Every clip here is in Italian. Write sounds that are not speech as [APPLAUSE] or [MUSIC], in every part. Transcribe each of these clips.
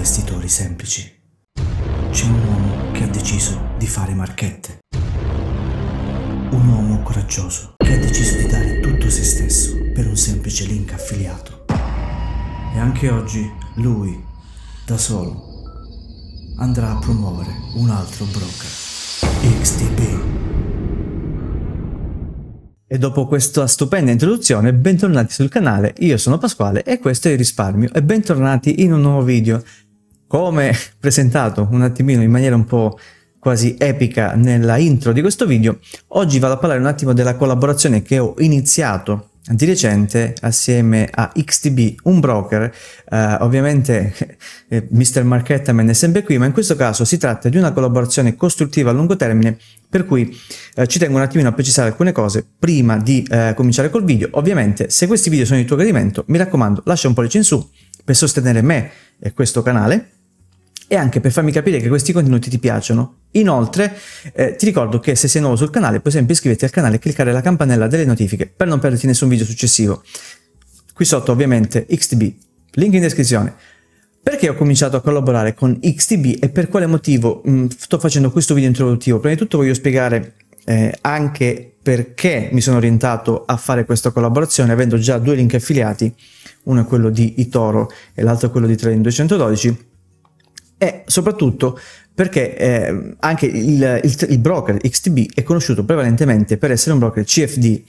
vestitori semplici. C'è un uomo che ha deciso di fare marchette. Un uomo coraggioso che ha deciso di dare tutto se stesso per un semplice link affiliato. E anche oggi lui, da solo, andrà a promuovere un altro broker, XTB. E dopo questa stupenda introduzione, bentornati sul canale, io sono Pasquale e questo è Il Risparmio e bentornati in un nuovo video come [LAUGHS] presentato un attimino in maniera un po' quasi epica nella intro di questo video, oggi vado a parlare un attimo della collaborazione che ho iniziato di recente assieme a XTB, un broker, eh, ovviamente [LAUGHS] eh, Mr. Markettaman è sempre qui, ma in questo caso si tratta di una collaborazione costruttiva a lungo termine, per cui eh, ci tengo un attimino a precisare alcune cose prima di eh, cominciare col video. Ovviamente se questi video sono di tuo gradimento, mi raccomando lascia un pollice in su per sostenere me e questo canale, e anche per farmi capire che questi contenuti ti piacciono. Inoltre eh, ti ricordo che se sei nuovo sul canale puoi sempre iscriverti al canale e cliccare la campanella delle notifiche per non perderti nessun video successivo. Qui sotto ovviamente XTB, link in descrizione. Perché ho cominciato a collaborare con XTB e per quale motivo mh, mm, sto facendo questo video introduttivo? Prima di tutto voglio spiegare eh, anche perché mi sono orientato a fare questa collaborazione avendo già due link affiliati, uno è quello di Itoro e l'altro è quello di Trading 212 e eh, soprattutto perché eh, anche il, il, il, broker XTB è conosciuto prevalentemente per essere un broker CFD,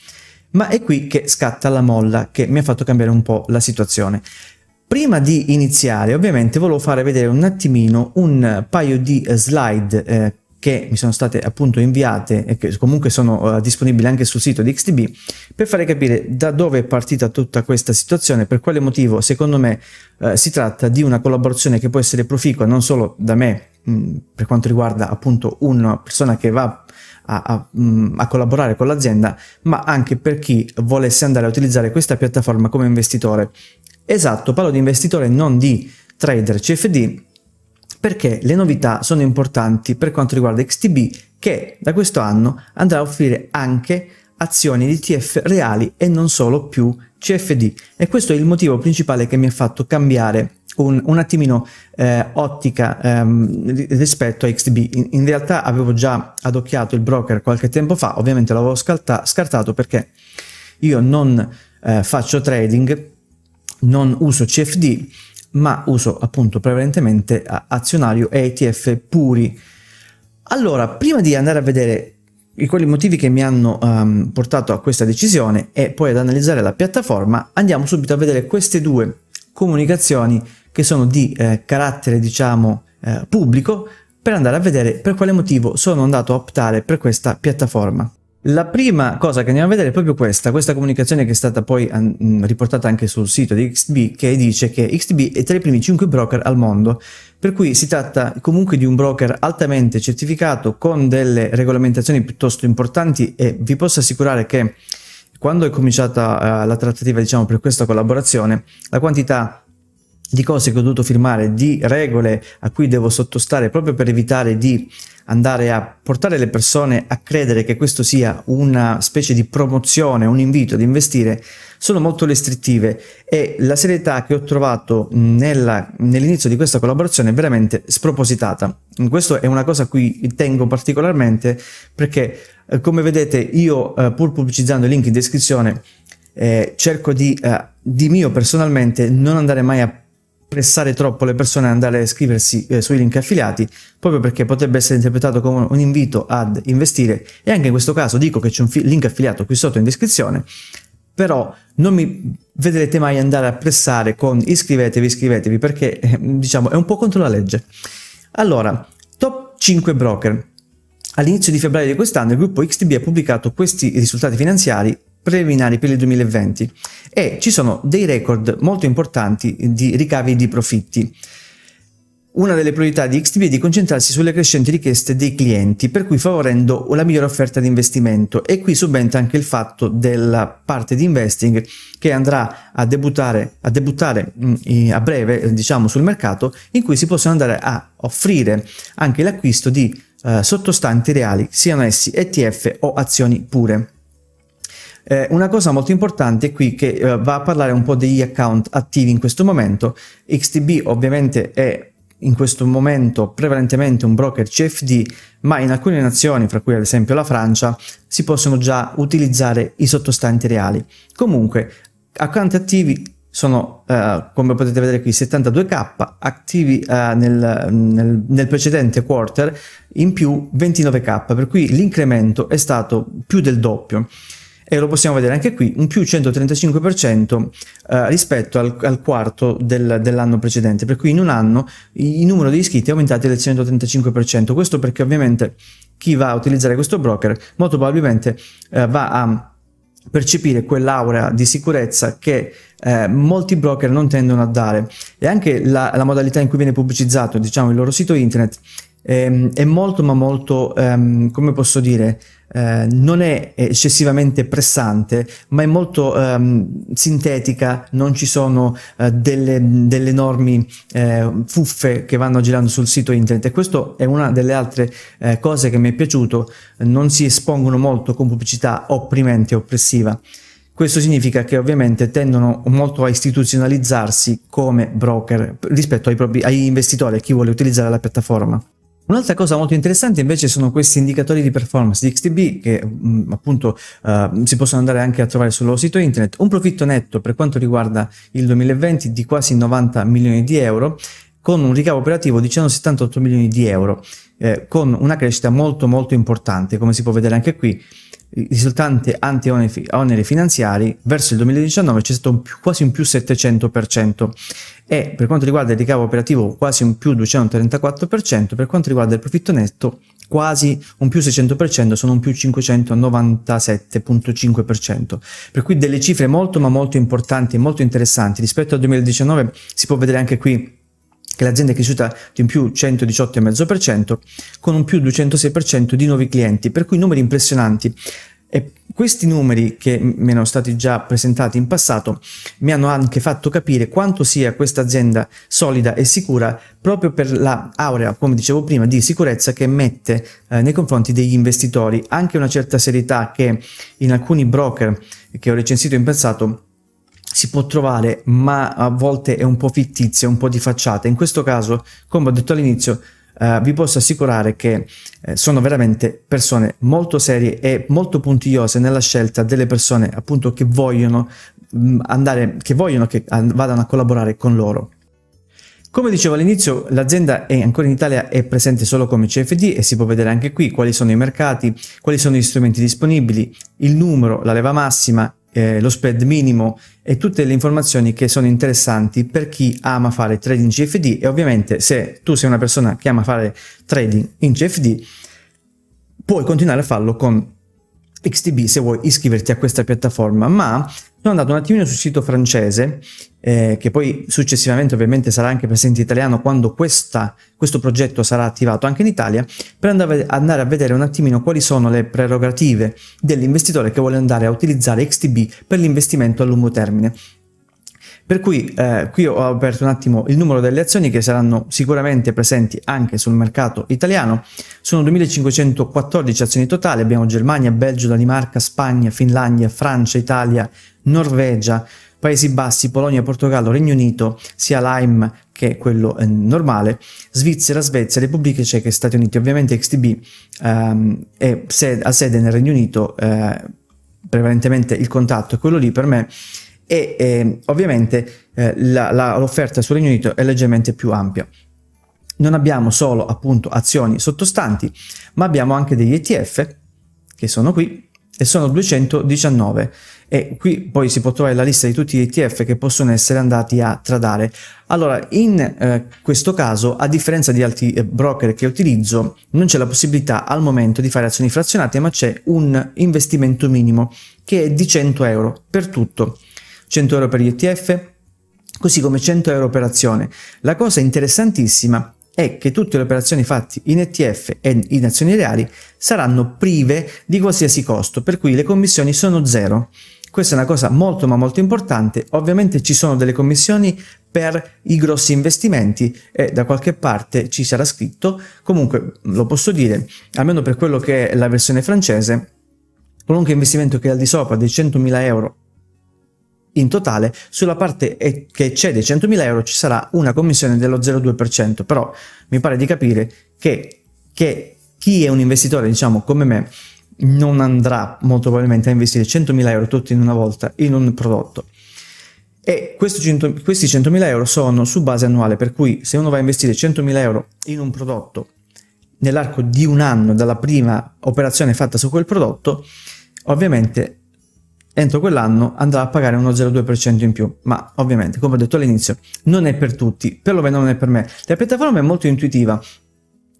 ma è qui che scatta la molla che mi ha fatto cambiare un po' la situazione. Prima di iniziare, ovviamente, volevo fare vedere un attimino un paio di slide eh, che mi sono state appunto inviate e che comunque sono uh, disponibili anche sul sito di XTB per fare capire da dove è partita tutta questa situazione, per quale motivo secondo me uh, si tratta di una collaborazione che può essere proficua non solo da me mh, per quanto riguarda appunto una persona che va a, a, mh, a collaborare con l'azienda, ma anche per chi volesse andare a utilizzare questa piattaforma come investitore. Esatto, parlo di investitore non di trader CFD cioè perché le novità sono importanti per quanto riguarda XTB che da questo anno andrà a offrire anche azioni di TF reali e non solo più CFD e questo è il motivo principale che mi ha fatto cambiare un, un attimino eh, ottica ehm, rispetto a XTB. In, in, realtà avevo già adocchiato il broker qualche tempo fa, ovviamente l'avevo scartato perché io non eh, faccio trading, non uso CFD ma uso appunto prevalentemente eh, azionario e ETF puri. Allora, prima di andare a vedere i quali motivi che mi hanno um, portato a questa decisione e poi ad analizzare la piattaforma, andiamo subito a vedere queste due comunicazioni che sono di eh, carattere, diciamo, eh, pubblico per andare a vedere per quale motivo sono andato a optare per questa piattaforma. La prima cosa che andiamo a vedere è proprio questa, questa comunicazione che è stata poi mm, riportata anche sul sito di XTB che dice che XTB è tra i primi 5 broker al mondo, per cui si tratta comunque di un broker altamente certificato con delle regolamentazioni piuttosto importanti e vi posso assicurare che quando è cominciata uh, la trattativa diciamo, per questa collaborazione la quantità di cose che ho dovuto firmare, di regole a cui devo sottostare proprio per evitare di andare a portare le persone a credere che questo sia una specie di promozione, un invito ad investire, sono molto restrittive e la serietà che ho trovato nella, nell'inizio di questa collaborazione è veramente spropositata. Questo è una cosa a cui tengo particolarmente perché, eh, come vedete, io eh, pur pubblicizzando il link in descrizione, eh, cerco di, eh, di mio personalmente non andare mai a pressare troppo le persone ad andare a iscriversi eh, sui link affiliati, proprio perché potrebbe essere interpretato come un invito ad investire e anche in questo caso dico che c'è un link affiliato qui sotto in descrizione, però non mi vedrete mai andare a pressare con iscrivetevi, iscrivetevi, perché eh, diciamo è un po' contro la legge. Allora, top 5 broker. All'inizio di febbraio di quest'anno il gruppo XTB ha pubblicato questi risultati finanziari preliminari per il 2020 e ci sono dei record molto importanti di ricavi di profitti. Una delle priorità di XTB è di concentrarsi sulle crescenti richieste dei clienti, per cui favorendo la migliore offerta di investimento e qui subentra anche il fatto della parte di investing che andrà a debuttare, a, debuttare mm, a breve diciamo, sul mercato in cui si possono andare a offrire anche l'acquisto di eh, sottostanti reali, siano essi ETF o azioni pure. Eh, una cosa molto importante qui che eh, va a parlare un po' degli account attivi in questo momento. XTB ovviamente è in questo momento prevalentemente un broker CFD, ma in alcune nazioni, fra cui ad esempio la Francia, si possono già utilizzare i sottostanti reali. Comunque, account attivi sono, eh, come potete vedere qui, 72k attivi eh, nel, nel, nel, precedente quarter, in più 29k, per cui l'incremento è stato più del doppio e lo possiamo vedere anche qui, un più 135% eh, rispetto al, al quarto del, dell'anno precedente, per cui in un anno il numero di iscritti è aumentato del 135%, questo perché ovviamente chi va a utilizzare questo broker molto probabilmente eh, va a percepire quell'aura di sicurezza che eh, molti broker non tendono a dare e anche la, la, modalità in cui viene pubblicizzato diciamo il loro sito internet Ehm, è molto ma molto, ehm, come posso dire, eh, non è eccessivamente pressante, ma è molto ehm, sintetica, non ci sono eh, delle, delle, enormi eh, fuffe che vanno girando sul sito internet e questo è una delle altre eh, cose che mi è piaciuto, non si espongono molto con pubblicità opprimente e oppressiva. Questo significa che ovviamente tendono molto a istituzionalizzarsi come broker rispetto ai propri, agli investitori e chi vuole utilizzare la piattaforma. Un'altra cosa molto interessante invece sono questi indicatori di performance di XTB che mh, mm, appunto uh, si possono andare anche a trovare sul loro sito internet. Un profitto netto per quanto riguarda il 2020 di quasi 90 milioni di euro con un ricavo operativo di 178 milioni di euro, eh, con una crescita molto molto importante, come si può vedere anche qui, risultante anti-oneri finanziari, verso il 2019 c'è stato un più, quasi un più 700% e per quanto riguarda il ricavo operativo quasi un più 234%, per quanto riguarda il profitto netto quasi un più 600%, sono un più 597.5%. Per cui delle cifre molto ma molto importanti e molto interessanti rispetto al 2019 si può vedere anche qui che l'azienda è cresciuta di un più 118,5% con un più 206% di nuovi clienti, per cui numeri impressionanti. E questi numeri che mi erano stati già presentati in passato mi hanno anche fatto capire quanto sia questa azienda solida e sicura proprio per la come dicevo prima, di sicurezza che mette eh, nei confronti degli investitori, anche una certa serietà che in alcuni broker che ho recensito in passato si può trovare, ma a volte è un po' fittizia, un po' di facciata. In questo caso, come ho detto all'inizio, eh, vi posso assicurare che eh, sono veramente persone molto serie e molto puntigliose nella scelta delle persone appunto che vogliono mh, mm, andare, che vogliono che vadano a collaborare con loro. Come dicevo all'inizio, l'azienda è ancora in Italia è presente solo come CFD e si può vedere anche qui quali sono i mercati, quali sono gli strumenti disponibili, il numero, la leva massima, eh, lo spread minimo e tutte le informazioni che sono interessanti per chi ama fare trading CFD e ovviamente se tu sei una persona che ama fare trading in CFD puoi continuare a farlo con XTB se vuoi iscriverti a questa piattaforma, ma sono andato un attimino sul sito francese, eh, che poi successivamente ovviamente sarà anche presente in italiano quando questa, questo progetto sarà attivato anche in Italia, per andare, a vedere un attimino quali sono le prerogative dell'investitore che vuole andare a utilizzare XTB per l'investimento a lungo termine. Per cui eh, qui ho aperto un attimo il numero delle azioni che saranno sicuramente presenti anche sul mercato italiano. Sono 2514 azioni totali, abbiamo Germania, Belgio, Danimarca, Spagna, Finlandia, Francia, Italia, Norvegia, Paesi Bassi, Polonia, Portogallo, Regno Unito, sia Lime che quello eh, normale, Svizzera, Svezia, Repubblica Ceca e Stati Uniti. Ovviamente XTB ehm, è sed- ha sede nel Regno Unito, eh, prevalentemente il contatto è quello lì per me e eh, ovviamente eh, la, la, l'offerta sul Regno Unito è leggermente più ampia. Non abbiamo solo appunto azioni sottostanti, ma abbiamo anche degli ETF che sono qui e sono 219 e qui poi si può trovare la lista di tutti gli ETF che possono essere andati a tradare. Allora, in eh, questo caso, a differenza di altri eh, broker che utilizzo, non c'è la possibilità al momento di fare azioni frazionate, ma c'è un investimento minimo che è di 100 euro per tutto. 100 euro per gli ETF, così come 100 euro per azione. La cosa interessantissima è che tutte le operazioni fatte in ETF e in azioni reali saranno prive di qualsiasi costo, per cui le commissioni sono zero. Questa è una cosa molto ma molto importante, ovviamente ci sono delle commissioni per i grossi investimenti e da qualche parte ci sarà scritto, comunque lo posso dire, almeno per quello che è la versione francese, qualunque investimento che è al di sopra dei 100.000 euro in totale, sulla parte che eccede i 100.000 euro ci sarà una commissione dello 0,2%, però mi pare di capire che, che chi è un investitore, diciamo come me, non andrà molto probabilmente a investire 100.000 euro tutti in una volta in un prodotto. E questi 100.000 euro sono su base annuale, per cui se uno va a investire 100.000 euro in un prodotto nell'arco di un anno dalla prima operazione fatta su quel prodotto, ovviamente entro quell'anno andrà a pagare uno 0,2% in più, ma ovviamente, come ho detto all'inizio, non è per tutti, perlomeno non è per me. La piattaforma è molto intuitiva,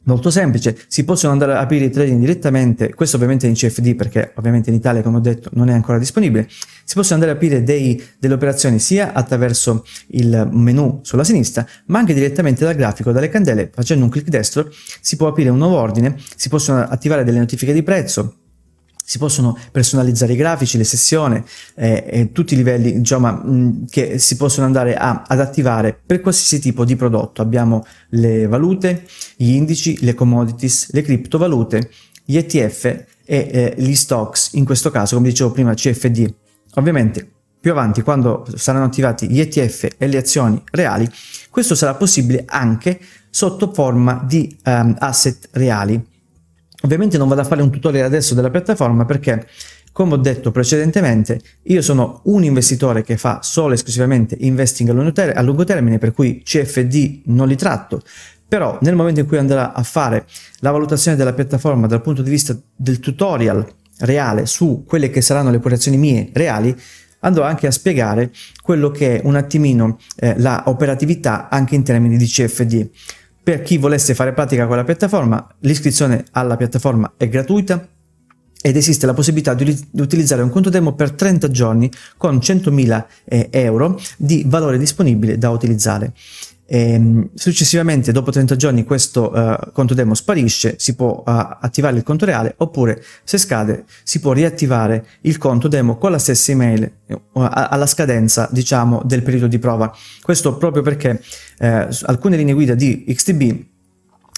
Molto semplice, si possono andare a aprire i trading direttamente, questo ovviamente in CFD perché ovviamente in Italia come ho detto non è ancora disponibile, si possono andare a aprire dei, delle operazioni sia attraverso il menu sulla sinistra ma anche direttamente dal grafico, dalle candele, facendo un clic destro si può aprire un nuovo ordine, si possono attivare delle notifiche di prezzo, si possono personalizzare i grafici, le sessioni, eh, eh, tutti i livelli insomma, mh, che si possono andare a, ad attivare per qualsiasi tipo di prodotto. Abbiamo le valute, gli indici, le commodities, le criptovalute, gli ETF e eh, gli stocks, in questo caso come dicevo prima CFD. Ovviamente più avanti quando saranno attivati gli ETF e le azioni reali, questo sarà possibile anche sotto forma di um, asset reali Ovviamente non vado a fare un tutorial adesso della piattaforma perché, come ho detto precedentemente, io sono un investitore che fa solo e esclusivamente investing a lungo termine, per cui CFD non li tratto, però nel momento in cui andrà a fare la valutazione della piattaforma dal punto di vista del tutorial reale su quelle che saranno le operazioni mie reali, andrò anche a spiegare quello che è un attimino eh, la operatività anche in termini di CFD. Per chi volesse fare pratica con la piattaforma, l'iscrizione alla piattaforma è gratuita ed esiste la possibilità di, utilizzare un conto demo per 30 giorni con 100.000 eh, euro di valore disponibile da utilizzare. E, ehm, successivamente, dopo 30 giorni, questo uh, conto demo sparisce, si può uh, attivare il conto reale oppure, se scade, si può riattivare il conto demo con la stessa email uh, alla scadenza, diciamo, del periodo di prova. Questo proprio perché alcune linee guida di XTB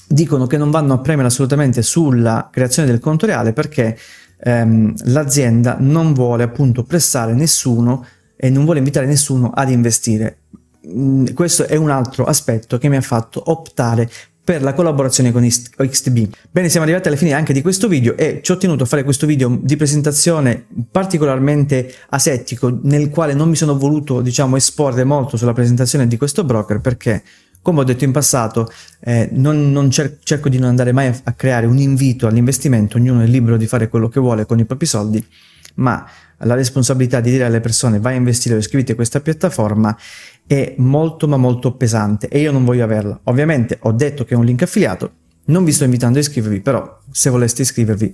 dicono che non vanno a premere assolutamente sulla creazione del conto reale perché ehm, l'azienda non vuole appunto pressare nessuno e non vuole invitare nessuno ad investire Mm, questo è un altro aspetto che mi ha fatto optare per la collaborazione con XTB. Bene, siamo arrivati alla fine anche di questo video e ci ho tenuto a fare questo video di presentazione particolarmente asettico nel quale non mi sono voluto, diciamo, esporre molto sulla presentazione di questo broker perché come ho detto in passato, eh, non, non cer cerco di non andare mai a, a creare un invito all'investimento, ognuno è libero di fare quello che vuole con i propri soldi, ma la responsabilità di dire alle persone vai a investire o iscriviti a questa piattaforma è molto ma molto pesante e io non voglio averla. Ovviamente ho detto che è un link affiliato, non vi sto invitando a iscrivervi, però se voleste iscrivervi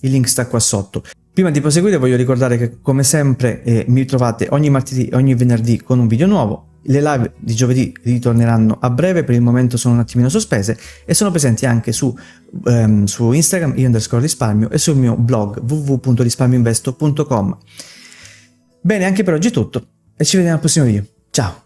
il link sta qua sotto. Prima di proseguire voglio ricordare che come sempre eh, mi trovate ogni martedì e ogni venerdì con un video nuovo le live di giovedì ritorneranno a breve, per il momento sono un attimino sospese e sono presenti anche su, ehm, su Instagram, io underscore risparmio, e sul mio blog www.risparmioinvesto.com. Bene, anche per oggi è tutto e ci vediamo al prossimo video. Ciao!